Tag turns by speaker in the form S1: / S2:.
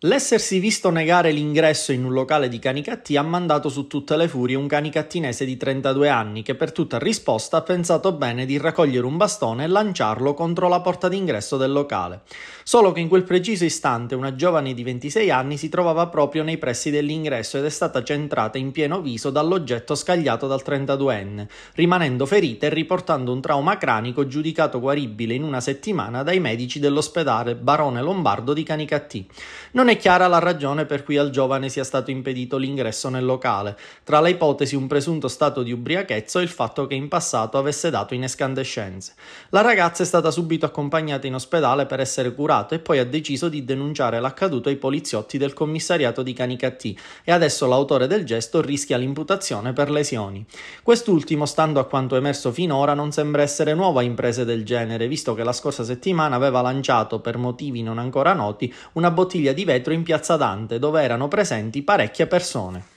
S1: L'essersi visto negare l'ingresso in un locale di canicattì ha mandato su tutte le furie un canicattinese di 32 anni che per tutta risposta ha pensato bene di raccogliere un bastone e lanciarlo contro la porta d'ingresso del locale. Solo che in quel preciso istante una giovane di 26 anni si trovava proprio nei pressi dell'ingresso ed è stata centrata in pieno viso dall'oggetto scagliato dal 32enne, rimanendo ferita e riportando un trauma cranico giudicato guaribile in una settimana dai medici dell'ospedale Barone Lombardo di Canicattì. Non è è chiara la ragione per cui al giovane sia stato impedito l'ingresso nel locale, tra le ipotesi un presunto stato di ubriachezza e il fatto che in passato avesse dato in escandescenze. La ragazza è stata subito accompagnata in ospedale per essere curata e poi ha deciso di denunciare l'accaduto ai poliziotti del commissariato di Canicattì e adesso l'autore del gesto rischia l'imputazione per lesioni. Quest'ultimo, stando a quanto emerso finora, non sembra essere nuovo a imprese del genere, visto che la scorsa settimana aveva lanciato, per motivi non ancora noti, una bottiglia di vetro Vetro in piazza Dante, dove erano presenti parecchie persone.